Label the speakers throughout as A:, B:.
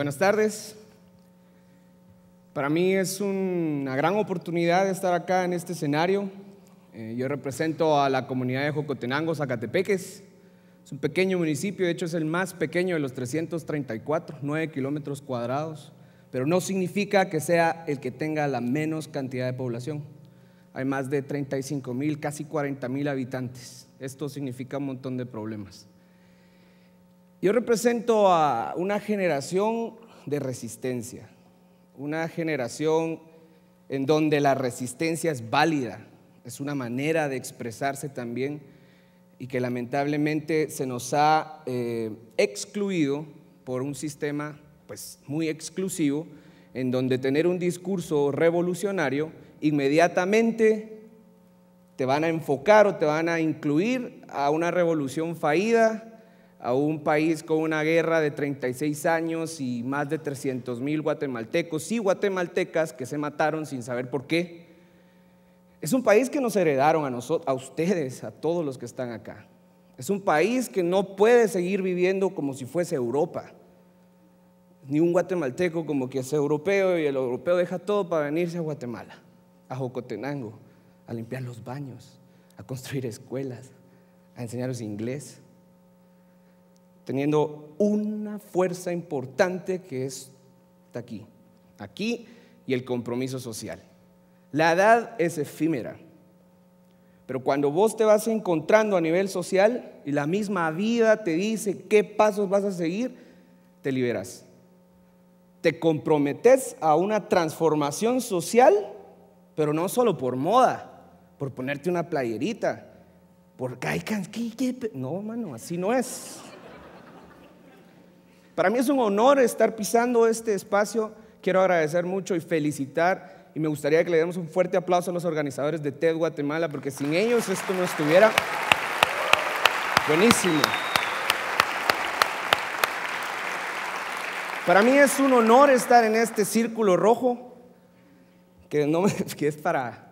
A: buenas tardes. Para mí es una gran oportunidad estar acá en este escenario. Eh, yo represento a la comunidad de Jocotenango, Zacatepeques. Es un pequeño municipio, de hecho es el más pequeño de los 334, 9 kilómetros cuadrados, pero no significa que sea el que tenga la menos cantidad de población. Hay más de 35 mil, casi 40 mil habitantes. Esto significa un montón de problemas. Yo represento a una generación de resistencia, una generación en donde la resistencia es válida, es una manera de expresarse también y que lamentablemente se nos ha eh, excluido por un sistema pues, muy exclusivo en donde tener un discurso revolucionario inmediatamente te van a enfocar o te van a incluir a una revolución fallida a un país con una guerra de 36 años y más de 300 mil guatemaltecos y guatemaltecas que se mataron sin saber por qué. Es un país que nos heredaron a, nosotros, a ustedes, a todos los que están acá. Es un país que no puede seguir viviendo como si fuese Europa. Ni un guatemalteco como que es europeo y el europeo deja todo para venirse a Guatemala, a Jocotenango, a limpiar los baños, a construir escuelas, a enseñarles inglés teniendo una fuerza importante que es aquí, aquí y el compromiso social. La edad es efímera, pero cuando vos te vas encontrando a nivel social y la misma vida te dice qué pasos vas a seguir, te liberas. Te comprometes a una transformación social, pero no solo por moda, por ponerte una playerita, por... hay No, mano, así no es. Para mí es un honor estar pisando este espacio. Quiero agradecer mucho y felicitar. Y me gustaría que le demos un fuerte aplauso a los organizadores de TED Guatemala, porque sin ellos esto no estuviera buenísimo. Para mí es un honor estar en este círculo rojo, que, que es para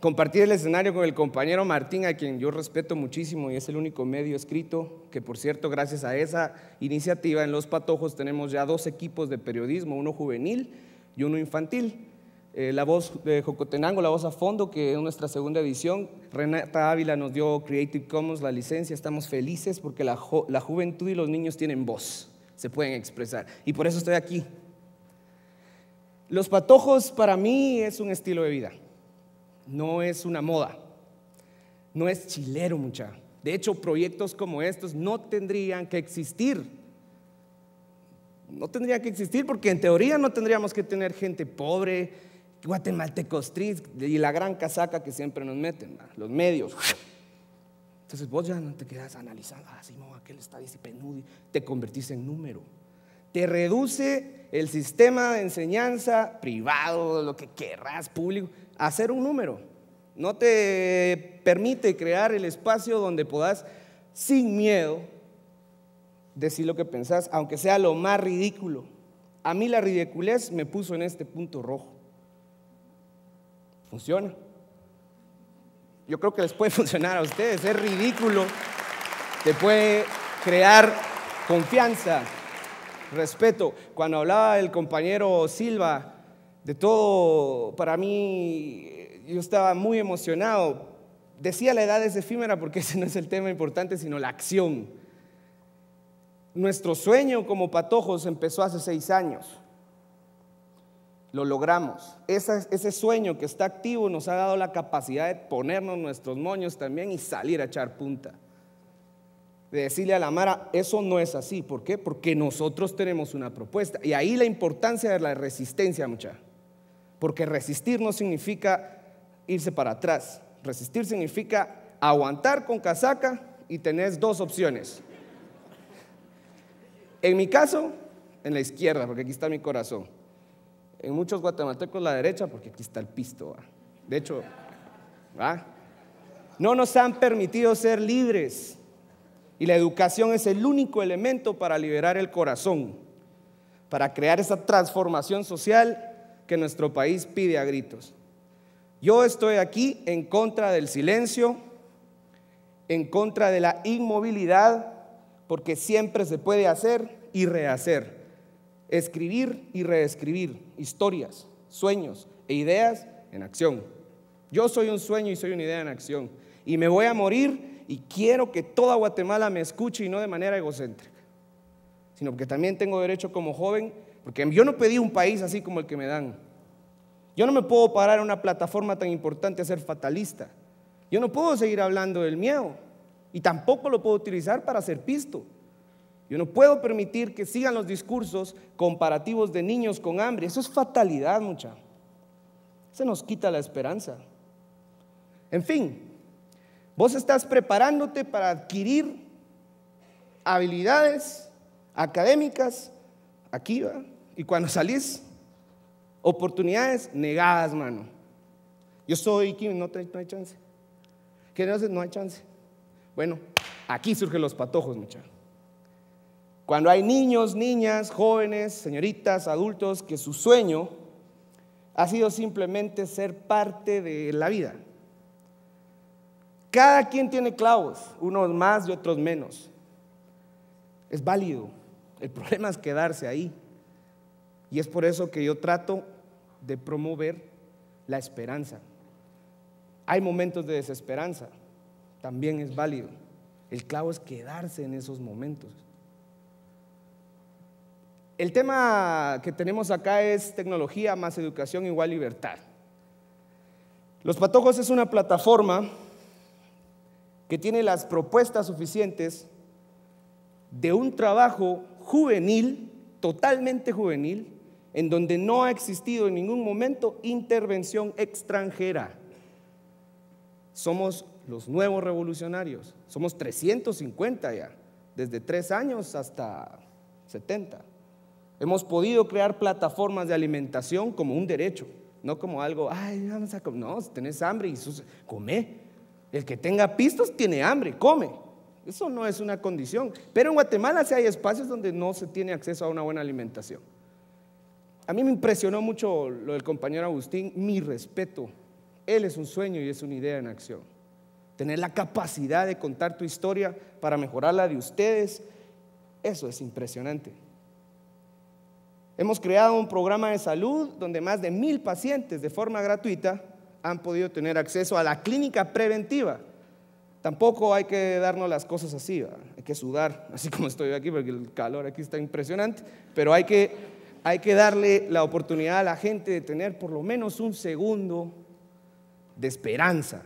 A: compartir el escenario con el compañero Martín, a quien yo respeto muchísimo y es el único medio escrito, que por cierto, gracias a esa iniciativa en Los Patojos tenemos ya dos equipos de periodismo, uno juvenil y uno infantil. Eh, la voz de Jocotenango, la voz a fondo, que es nuestra segunda edición. Renata Ávila nos dio Creative Commons la licencia, estamos felices porque la juventud y los niños tienen voz, se pueden expresar. Y por eso estoy aquí. Los patojos para mí es un estilo de vida no es una moda, no es chilero mucha. De hecho, proyectos como estos no tendrían que existir. No tendrían que existir porque en teoría no tendríamos que tener gente pobre, guatemaltecos y la gran casaca que siempre nos meten, los medios. Entonces vos ya no te quedas analizando, así ah, que aquel está dice te convertís en número. Te reduce el sistema de enseñanza privado, lo que querrás, público, hacer un número. No te permite crear el espacio donde puedas, sin miedo, decir lo que pensás, aunque sea lo más ridículo. A mí la ridiculez me puso en este punto rojo. Funciona. Yo creo que les puede funcionar a ustedes. Es ridículo. Te puede crear confianza, respeto. Cuando hablaba el compañero Silva de todo, para mí yo estaba muy emocionado. Decía la edad es efímera porque ese no es el tema importante, sino la acción. Nuestro sueño como patojos empezó hace seis años. Lo logramos. Ese, ese sueño que está activo nos ha dado la capacidad de ponernos nuestros moños también y salir a echar punta de decirle a la Mara, eso no es así. ¿Por qué? Porque nosotros tenemos una propuesta. Y ahí la importancia de la resistencia, muchachos porque resistir no significa irse para atrás. Resistir significa aguantar con casaca y tenés dos opciones. En mi caso, en la izquierda, porque aquí está mi corazón. En muchos guatemaltecos la derecha, porque aquí está el pisto. De hecho, no nos han permitido ser libres. Y la educación es el único elemento para liberar el corazón, para crear esa transformación social que nuestro país pide a gritos. Yo estoy aquí en contra del silencio, en contra de la inmovilidad, porque siempre se puede hacer y rehacer, escribir y reescribir historias, sueños e ideas en acción. Yo soy un sueño y soy una idea en acción. Y me voy a morir y quiero que toda Guatemala me escuche y no de manera egocéntrica, sino que también tengo derecho como joven porque yo no pedí un país así como el que me dan. Yo no me puedo parar en una plataforma tan importante a ser fatalista. Yo no puedo seguir hablando del miedo. Y tampoco lo puedo utilizar para ser pisto. Yo no puedo permitir que sigan los discursos comparativos de niños con hambre. Eso es fatalidad, mucha. Se nos quita la esperanza. En fin, vos estás preparándote para adquirir habilidades académicas aquí, va, Y cuando salís, oportunidades negadas, mano. Yo soy quien no, no, hay chance. ¿Qué no No hay chance. Bueno, aquí surgen los patojos, muchachos. Cuando hay niños, niñas, jóvenes, señoritas, adultos, que su sueño ha sido simplemente ser parte de la vida. Cada quien tiene clavos, unos más y otros menos. Es válido. El problema es quedarse ahí. Y es por eso que yo trato de promover la esperanza. Hay momentos de desesperanza, también es válido. El clavo es quedarse en esos momentos. El tema que tenemos acá es tecnología más educación igual libertad. Los Patojos es una plataforma que tiene las propuestas suficientes de un trabajo juvenil, totalmente juvenil, en donde no ha existido en ningún momento intervención extranjera. Somos los nuevos revolucionarios, somos 350 ya, desde tres años hasta 70. Hemos podido crear plataformas de alimentación como un derecho, no como algo, ay, vamos a comer. No, si tenés hambre y come. El que tenga pistos tiene hambre, come. Eso no es una condición. Pero en Guatemala sí hay espacios donde no se tiene acceso a una buena alimentación. A mí me impresionó mucho lo del compañero Agustín, mi respeto. Él es un sueño y es una idea en acción. Tener la capacidad de contar tu historia para mejorar la de ustedes, eso es impresionante. Hemos creado un programa de salud donde más de mil pacientes de forma gratuita han podido tener acceso a la clínica preventiva Tampoco hay que darnos las cosas así, hay que sudar, así como estoy aquí, porque el calor aquí está impresionante, pero hay que, hay que darle la oportunidad a la gente de tener por lo menos un segundo de esperanza.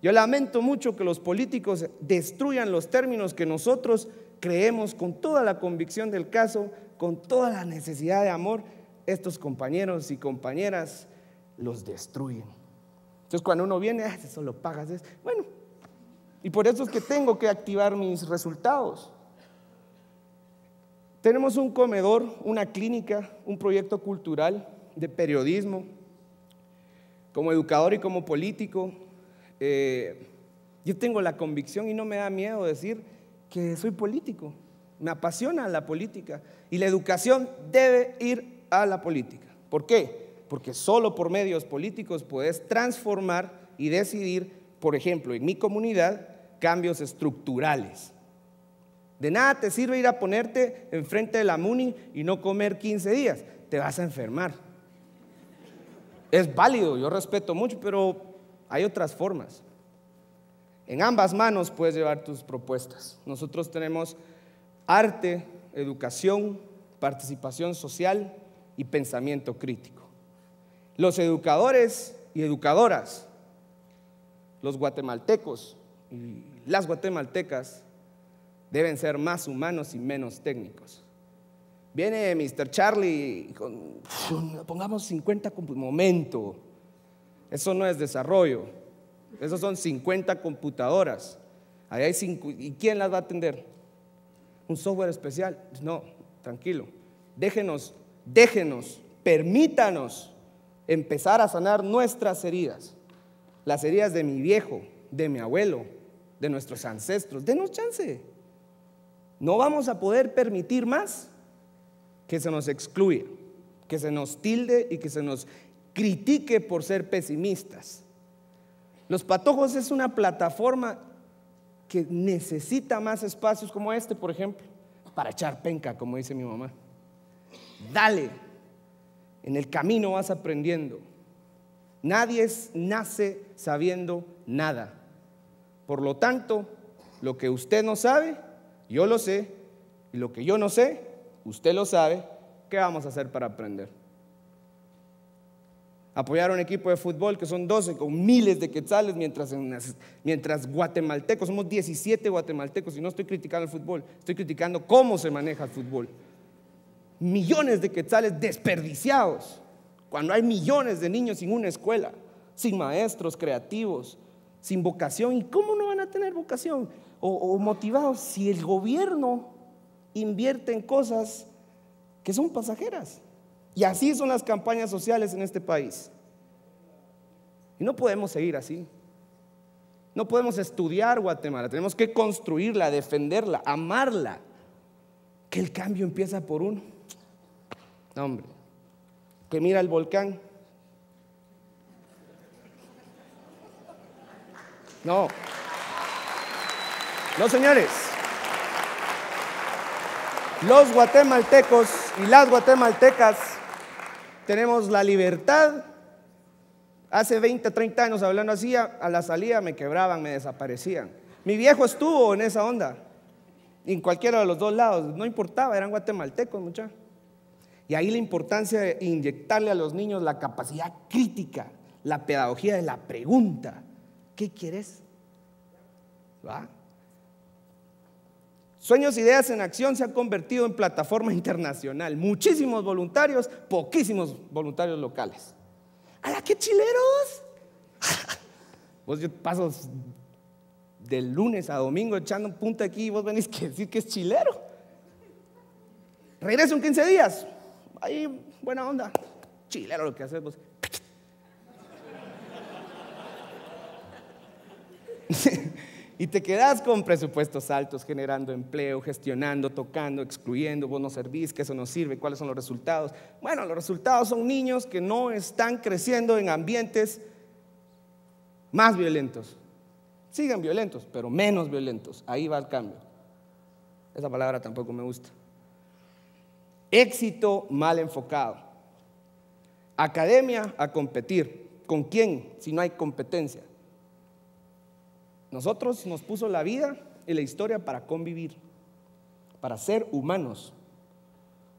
A: Yo lamento mucho que los políticos destruyan los términos que nosotros creemos con toda la convicción del caso, con toda la necesidad de amor, estos compañeros y compañeras los destruyen. Entonces cuando uno viene, ah, eso lo pagas, bueno, y por eso es que tengo que activar mis resultados. Tenemos un comedor, una clínica, un proyecto cultural de periodismo, como educador y como político. Eh, yo tengo la convicción y no me da miedo decir que soy político. Me apasiona la política y la educación debe ir a la política. ¿Por qué? Porque solo por medios políticos puedes transformar y decidir, por ejemplo, en mi comunidad, cambios estructurales. De nada te sirve ir a ponerte enfrente de la MUNI y no comer 15 días. Te vas a enfermar. Es válido, yo respeto mucho, pero hay otras formas. En ambas manos puedes llevar tus propuestas. Nosotros tenemos arte, educación, participación social y pensamiento crítico. Los educadores y educadoras, los guatemaltecos y las guatemaltecas deben ser más humanos y menos técnicos. Viene Mr. Charlie con, pongamos 50 momento. Eso no es desarrollo. eso son 50 computadoras. hay ¿Y quién las va a atender? ¿Un software especial? No, tranquilo. Déjenos, déjenos, permítanos empezar a sanar nuestras heridas. Las heridas de mi viejo, de mi abuelo, de nuestros ancestros. Denos chance. No vamos a poder permitir más que se nos excluya, que se nos tilde y que se nos critique por ser pesimistas. Los Patojos es una plataforma que necesita más espacios como este, por ejemplo, para echar penca, como dice mi mamá. Dale, en el camino vas aprendiendo. Nadie nace sabiendo nada. Por lo tanto, lo que usted no sabe, yo lo sé, y lo que yo no sé, usted lo sabe. ¿Qué vamos a hacer para aprender? Apoyar a un equipo de fútbol que son 12 con miles de quetzales, mientras, mientras guatemaltecos, somos 17 guatemaltecos, y no estoy criticando el fútbol, estoy criticando cómo se maneja el fútbol. Millones de quetzales desperdiciados, cuando hay millones de niños sin una escuela, sin maestros creativos, sin vocación. ¿Y cómo no van a tener vocación o, motivados si el gobierno invierte en cosas que son pasajeras? Y así son las campañas sociales en este país. Y no podemos seguir así. No podemos estudiar Guatemala, tenemos que construirla, defenderla, amarla. Que el cambio empieza por un hombre, que mira el volcán No. los señores. Los guatemaltecos y las guatemaltecas tenemos la libertad. Hace 20, 30 años hablando así, a la salida me quebraban, me desaparecían. Mi viejo estuvo en esa onda, en cualquiera de los dos lados, no importaba, eran guatemaltecos, muchachos. Y ahí la importancia de inyectarle a los niños la capacidad crítica, la pedagogía de la pregunta, ¿Qué quieres? ¿Va? Sueños, Ideas en Acción se ha convertido en plataforma internacional. Muchísimos voluntarios, poquísimos voluntarios locales. ¡A qué chileros! vos yo paso del lunes a domingo echando un punto aquí y vos venís que decir que es chilero. Regreso en 15 días. Ahí, buena onda. Chilero lo que haces vos. y te quedas con presupuestos altos, generando empleo, gestionando, tocando, excluyendo, vos no servís, que eso no sirve, cuáles son los resultados. Bueno, los resultados son niños que no están creciendo en ambientes más violentos. Siguen violentos, pero menos violentos. Ahí va el cambio. Esa palabra tampoco me gusta. Éxito mal enfocado. Academia a competir. ¿Con quién si no hay competencia? Nosotros nos puso la vida y la historia para convivir, para ser humanos,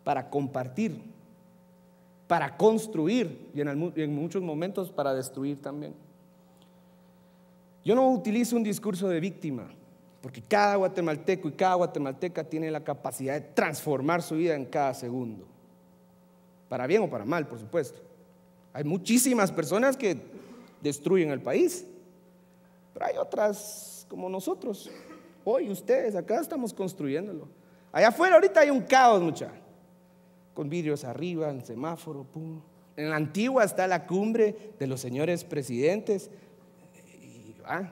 A: para compartir, para construir y en, en muchos momentos para destruir también. Yo no utilizo un discurso de víctima, porque cada guatemalteco y cada guatemalteca tiene la capacidad de transformar su vida en cada segundo, para bien o para mal, por supuesto. Hay muchísimas personas que destruyen el país, pero hay otras como nosotros. Hoy ustedes, acá estamos construyéndolo. Allá afuera ahorita hay un caos, mucha. Con vidrios arriba, el semáforo, pum. En la antigua está la cumbre de los señores presidentes. Y, ah,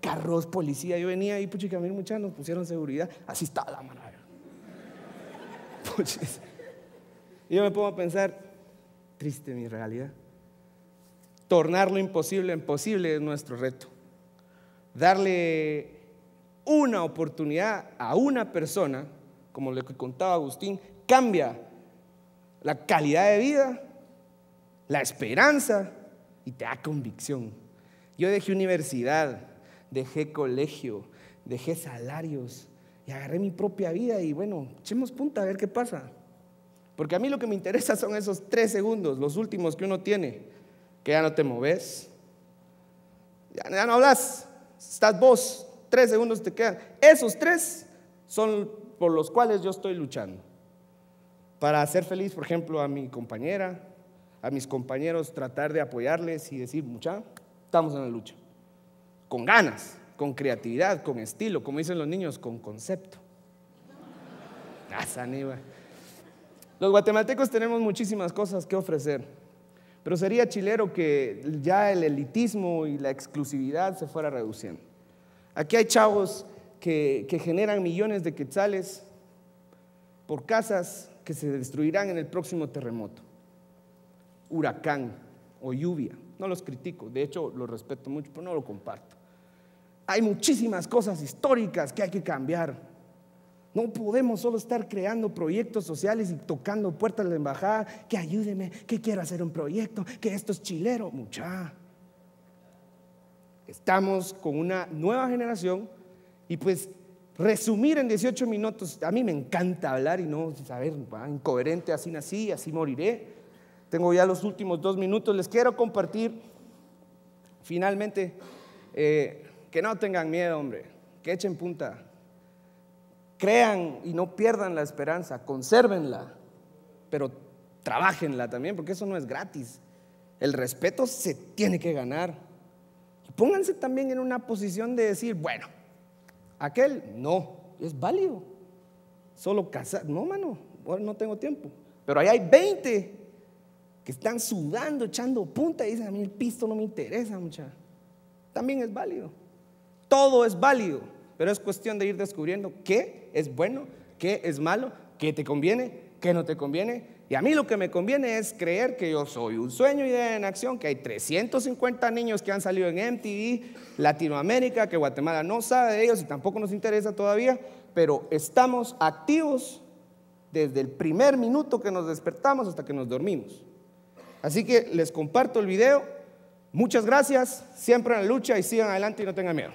A: carros, policía. Yo venía ahí, pucha mí mucha, nos pusieron seguridad. Así estaba la mano. Y yo me pongo a pensar, triste mi realidad. Tornar lo imposible en posible es nuestro reto darle una oportunidad a una persona, como lo que contaba Agustín, cambia la calidad de vida, la esperanza y te da convicción. Yo dejé universidad, dejé colegio, dejé salarios y agarré mi propia vida y bueno, echemos punta a ver qué pasa. Porque a mí lo que me interesa son esos tres segundos, los últimos que uno tiene, que ya no te moves, ya, ya no hablas, estás vos, tres segundos te quedan. Esos tres son por los cuales yo estoy luchando. Para hacer feliz, por ejemplo, a mi compañera, a mis compañeros, tratar de apoyarles y decir, mucha, estamos en la lucha. Con ganas, con creatividad, con estilo, como dicen los niños, con concepto. Los guatemaltecos tenemos muchísimas cosas que ofrecer. Pero sería chilero que ya el elitismo y la exclusividad se fuera reduciendo. Aquí hay chavos que, generan millones de quetzales por casas que se destruirán en el próximo terremoto, huracán o lluvia. No los critico, de hecho los respeto mucho, pero no lo comparto. Hay muchísimas cosas históricas que hay que cambiar no podemos solo estar creando proyectos sociales y tocando puertas de la embajada, que ayúdeme, que quiero hacer un proyecto, que esto es chilero, mucha. Estamos con una nueva generación y pues resumir en 18 minutos, a mí me encanta hablar y no saber, incoherente, así nací, así moriré. Tengo ya los últimos dos minutos, les quiero compartir finalmente eh, que no tengan miedo, hombre, que echen punta, crean y no pierdan la esperanza, consérvenla, pero trabajenla también, porque eso no es gratis. El respeto se tiene que ganar. Pónganse también en una posición de decir, bueno, aquel no, es válido. Solo casar, no, mano, no tengo tiempo. Pero ahí hay 20 que están sudando, echando punta y dicen, a mí el pisto no me interesa, mucha. También es válido. Todo es válido. Pero es cuestión de ir descubriendo qué es bueno, qué es malo, qué te conviene, qué no te conviene. Y a mí lo que me conviene es creer que yo soy un sueño de en acción, que hay 350 niños que han salido en MTV, Latinoamérica, que Guatemala no sabe de ellos y tampoco nos interesa todavía, pero estamos activos desde el primer minuto que nos despertamos hasta que nos dormimos. Así que les comparto el video. Muchas gracias, siempre en la lucha y sigan adelante y no tengan miedo.